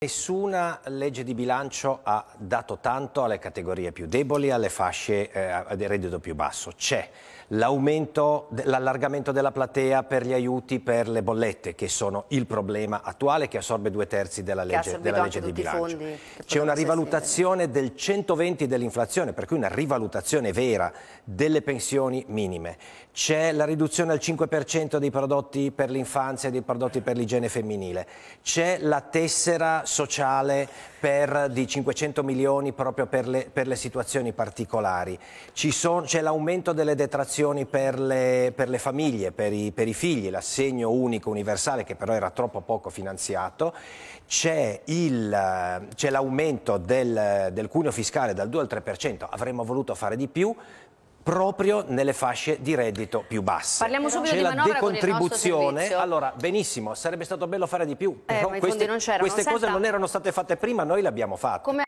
Nessuna legge di bilancio ha dato tanto alle categorie più deboli, alle fasce eh, di reddito più basso. C'è l'allargamento della platea per gli aiuti per le bollette, che sono il problema attuale, che assorbe due terzi della legge, della legge di bilancio. C'è una rivalutazione del 120 dell'inflazione, per cui una rivalutazione vera delle pensioni minime. C'è la riduzione al 5% dei prodotti per l'infanzia e dei prodotti per l'igiene femminile. C'è la tessera sociale per, di 500 milioni proprio per le, per le situazioni particolari. C'è l'aumento delle detrazioni per le, per le famiglie, per i, per i figli, l'assegno unico universale che però era troppo poco finanziato. C'è l'aumento del, del cuneo fiscale dal 2 al 3%, avremmo voluto fare di più, proprio nelle fasce di reddito più basse. Parliamo subito C'è di la decontribuzione. allora, benissimo, sarebbe stato bello fare di più, eh, queste, non queste non cose non erano state fatte prima, noi le abbiamo fatte. Come